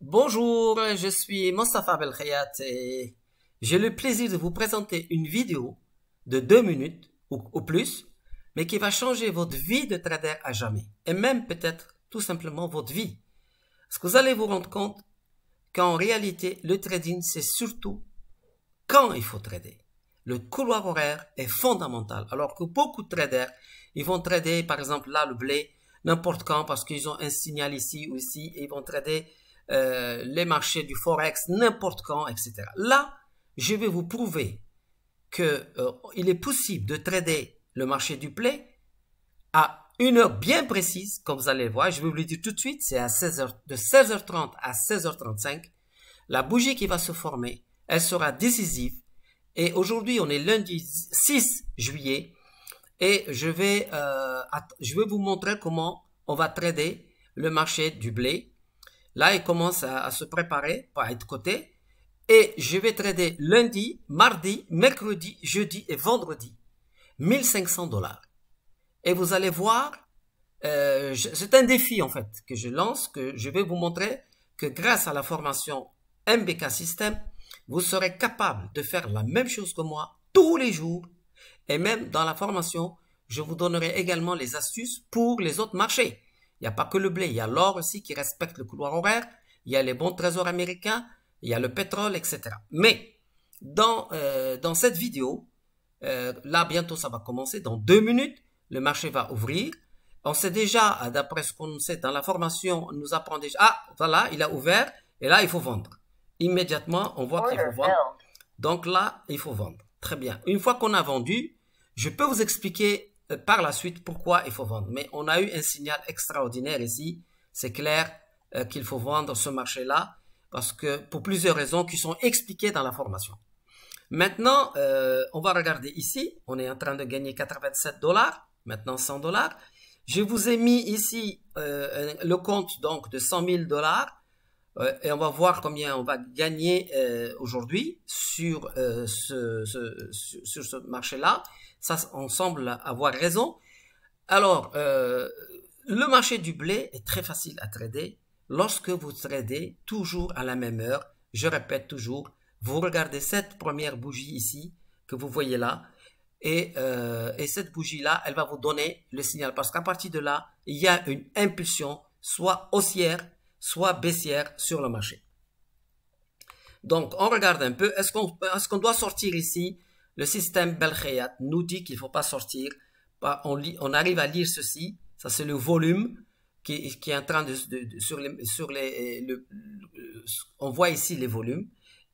Bonjour, je suis Mostafa Belkhayat et j'ai le plaisir de vous présenter une vidéo de deux minutes ou, plus, mais qui va changer votre vie de trader à jamais et même peut-être tout simplement votre vie. ce que vous allez vous rendre compte qu'en réalité, le trading, c'est surtout quand il faut trader. Le couloir horaire est fondamental, alors que beaucoup de traders, ils vont trader par exemple là le blé n'importe quand parce qu'ils ont un signal ici ou ici et ils vont trader euh, les marchés du forex n'importe quand, etc. Là, je vais vous prouver que euh, il est possible de trader le marché du blé à une heure bien précise, comme vous allez voir. Je vais vous le dire tout de suite, c'est à 16h, de 16h30 à 16h35. La bougie qui va se former, elle sera décisive. Et aujourd'hui, on est lundi 6 juillet. Et je vais, euh, je vais vous montrer comment on va trader le marché du blé Là, il commence à, se préparer pour être coté. Et je vais trader lundi, mardi, mercredi, jeudi et vendredi. 1500 dollars. Et vous allez voir, euh, c'est un défi en fait que je lance, que je vais vous montrer que grâce à la formation MBK System, vous serez capable de faire la même chose que moi tous les jours. Et même dans la formation, je vous donnerai également les astuces pour les autres marchés. Il n'y a pas que le blé, il y a l'or aussi qui respecte le couloir horaire, il y a les bons trésors américains, il y a le pétrole, etc. Mais dans, euh, dans cette vidéo, euh, là bientôt ça va commencer, dans deux minutes, le marché va ouvrir. On sait déjà, euh, d'après ce qu'on sait dans la formation, on nous apprend déjà, ah voilà, il a ouvert, et là il faut vendre. Immédiatement, on voit qu'il faut vendre. Donc là, il faut vendre. Très bien. Une fois qu'on a vendu, je peux vous expliquer euh, par la suite pourquoi il faut vendre. Mais on a eu un signal extraordinaire ici. C'est clair euh, qu'il faut vendre ce marché-là parce que pour plusieurs raisons qui sont expliquées dans la formation. Maintenant, euh, on va regarder ici. On est en train de gagner 87 dollars, maintenant 100 dollars. Je vous ai mis ici le compte donc de 100 000 dollars euh, et on va voir combien on va gagner euh, aujourd'hui euh, sur, ce, marché-là. Ça, on semble avoir raison. Alors, le marché du blé est très facile à trader lorsque vous tradez toujours à la même heure. Je répète toujours, vous regardez cette première bougie ici que vous voyez là. Et, et cette bougie-là, elle va vous donner le signal. Parce qu'à partir de là, il y a une impulsion, soit haussière, soit baissière sur le marché. Donc, on regarde un peu, est-ce qu'on doit sortir ici Le système Belkhayat nous dit qu'il ne faut pas sortir. On, arrive à lire ceci, ça c'est le volume qui, est en train de... sur les, on voit ici les volumes.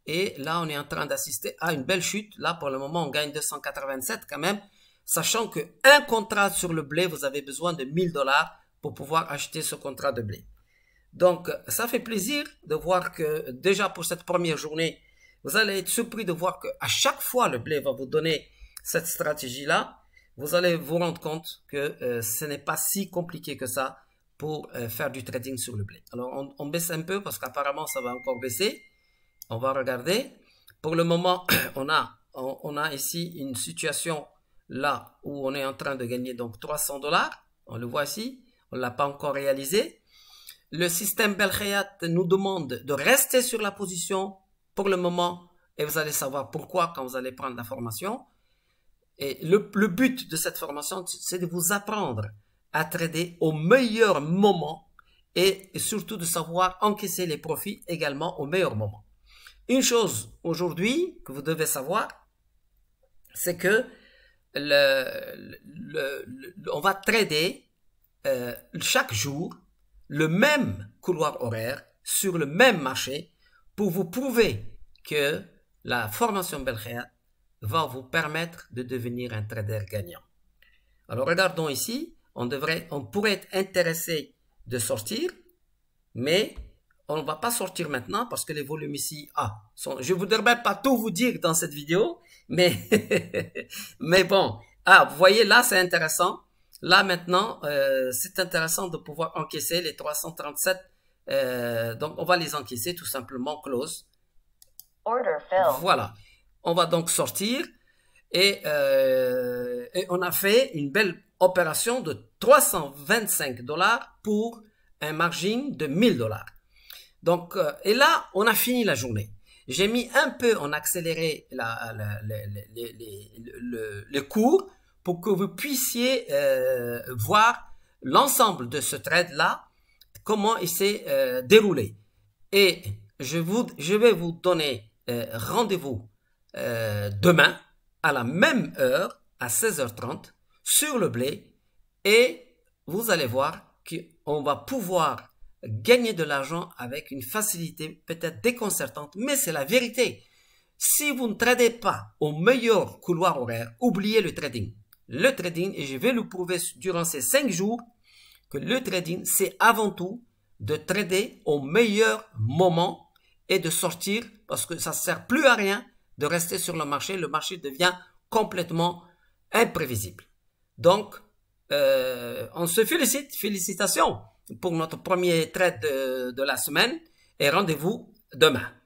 Et là, on est en train d'assister à une belle chute. Là, pour le moment, on gagne 287 quand même. Sachant que un contrat sur le blé, vous avez besoin de 1000 dollars pour pouvoir acheter ce contrat de blé. Donc, ça fait plaisir de voir que déjà pour cette première journée, vous allez être surpris de voir qu'à chaque fois le blé va vous donner cette stratégie-là. Vous allez vous rendre compte que euh, ce n'est pas si compliqué que ça pour euh, faire du trading sur le blé. Alors, on, baisse un peu parce qu'apparemment, ça va encore baisser. On va regarder. Pour le moment, on a, on, a ici une situation là où on est en train de gagner donc 300 dollars. On le voit ici. On ne l'a pas encore réalisé le système Belkhayat nous demande de rester sur la position pour le moment, et vous allez savoir pourquoi quand vous allez prendre la formation. Et le, but de cette formation, c'est de vous apprendre à trader au meilleur moment et surtout de savoir encaisser les profits également au meilleur moment. Une chose aujourd'hui que vous devez savoir, c'est que on va trader euh, chaque jour le même couloir horaire sur le même marché pour vous prouver que la formation belgienne va vous permettre de devenir un trader gagnant. Alors regardons ici, on, devrait, on pourrait être intéressé de sortir, mais on ne va pas sortir maintenant parce que les volumes ici ah, sont, je ne voudrais pas tout vous dire dans cette vidéo, mais, mais bon, ah, vous voyez là c'est intéressant, Là maintenant, euh, c'est intéressant de pouvoir encaisser les 337. Euh, donc on va les encaisser tout simplement close. Order Voilà. On va donc sortir euh, et, on a fait une belle opération de 325 dollars pour un margin de 1000 dollars. Donc et là on a fini la journée. J'ai mis un peu en accéléré la, les, cours pour que vous puissiez euh, voir l'ensemble de ce trade-là, comment il s'est euh, déroulé. Et je, vous, je vais vous donner euh, rendez-vous demain à la même heure, à 16h30, sur le blé, et vous allez voir qu'on va pouvoir gagner de l'argent avec une facilité peut-être déconcertante, mais c'est la vérité. Si vous ne tradez pas au meilleur couloir horaire, oubliez le trading le trading, et je vais le prouver durant ces cinq jours, que le trading, c'est avant tout de trader au meilleur moment et de sortir parce que ça ne sert plus à rien de rester sur le marché. Le marché devient complètement imprévisible. Donc, euh, on se félicite. Félicitations pour notre premier trade de la semaine et rendez-vous demain.